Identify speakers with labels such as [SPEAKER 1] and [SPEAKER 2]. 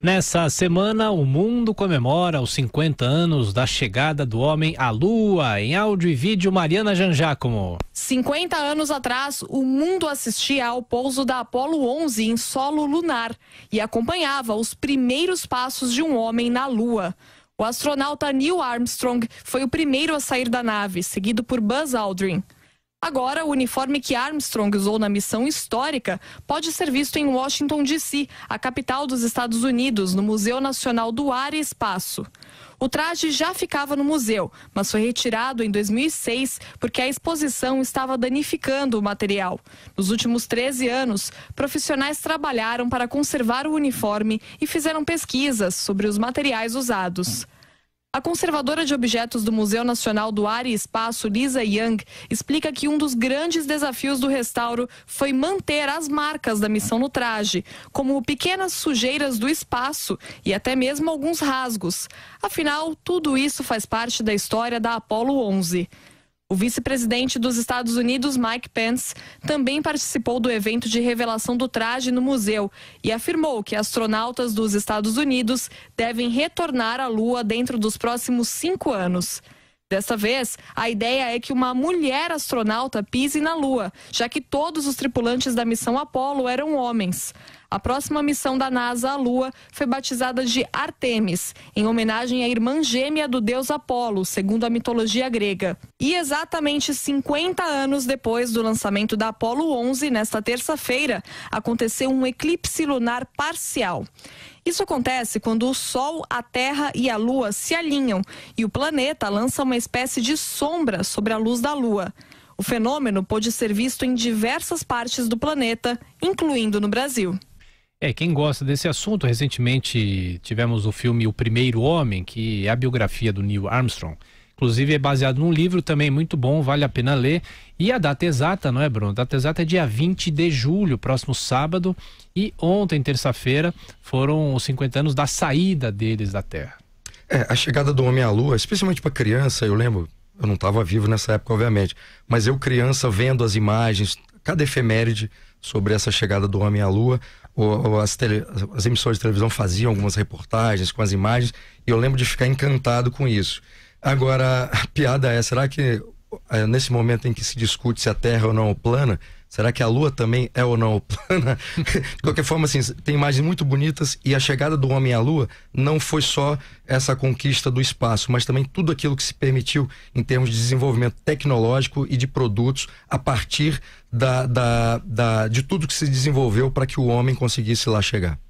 [SPEAKER 1] Nessa semana, o mundo comemora os 50 anos da chegada do homem à Lua. Em áudio e vídeo, Mariana Janjacomo.
[SPEAKER 2] 50 anos atrás, o mundo assistia ao pouso da Apollo 11 em solo lunar e acompanhava os primeiros passos de um homem na Lua. O astronauta Neil Armstrong foi o primeiro a sair da nave, seguido por Buzz Aldrin. Agora, o uniforme que Armstrong usou na missão histórica pode ser visto em Washington, D.C., a capital dos Estados Unidos, no Museu Nacional do Ar e Espaço. O traje já ficava no museu, mas foi retirado em 2006 porque a exposição estava danificando o material. Nos últimos 13 anos, profissionais trabalharam para conservar o uniforme e fizeram pesquisas sobre os materiais usados. A conservadora de objetos do Museu Nacional do Ar e Espaço, Lisa Young, explica que um dos grandes desafios do restauro foi manter as marcas da missão no traje, como pequenas sujeiras do espaço e até mesmo alguns rasgos. Afinal, tudo isso faz parte da história da Apollo 11. O vice-presidente dos Estados Unidos, Mike Pence, também participou do evento de revelação do traje no museu e afirmou que astronautas dos Estados Unidos devem retornar à Lua dentro dos próximos cinco anos. Dessa vez, a ideia é que uma mulher astronauta pise na Lua, já que todos os tripulantes da missão Apollo eram homens. A próxima missão da NASA à Lua foi batizada de Artemis, em homenagem à irmã gêmea do deus Apolo, segundo a mitologia grega. E exatamente 50 anos depois do lançamento da Apollo 11, nesta terça-feira, aconteceu um eclipse lunar parcial. Isso acontece quando o Sol, a Terra e a Lua se alinham e o planeta lança uma espécie de sombra sobre a luz da Lua. O fenômeno pode ser visto em diversas partes do planeta, incluindo no Brasil.
[SPEAKER 1] É, quem gosta desse assunto, recentemente tivemos o filme O Primeiro Homem, que é a biografia do Neil Armstrong. Inclusive é baseado num livro também muito bom, vale a pena ler. E a data exata, não é, Bruno? A data exata é dia 20 de julho, próximo sábado. E ontem, terça-feira, foram os 50 anos da saída deles da Terra.
[SPEAKER 3] É, a chegada do homem à Lua, especialmente para criança, eu lembro, eu não estava vivo nessa época, obviamente, mas eu criança vendo as imagens, cada efeméride sobre essa chegada do homem à Lua, ou, ou as, tele, as emissoras de televisão faziam algumas reportagens com as imagens, e eu lembro de ficar encantado com isso. Agora, a piada é, será que eh, nesse momento em que se discute se a Terra é ou não é plana, será que a Lua também é ou não é plana? De qualquer forma, assim, tem imagens muito bonitas e a chegada do homem à Lua não foi só essa conquista do espaço, mas também tudo aquilo que se permitiu em termos de desenvolvimento tecnológico e de produtos a partir da, da, da de tudo que se desenvolveu para que o homem conseguisse lá chegar.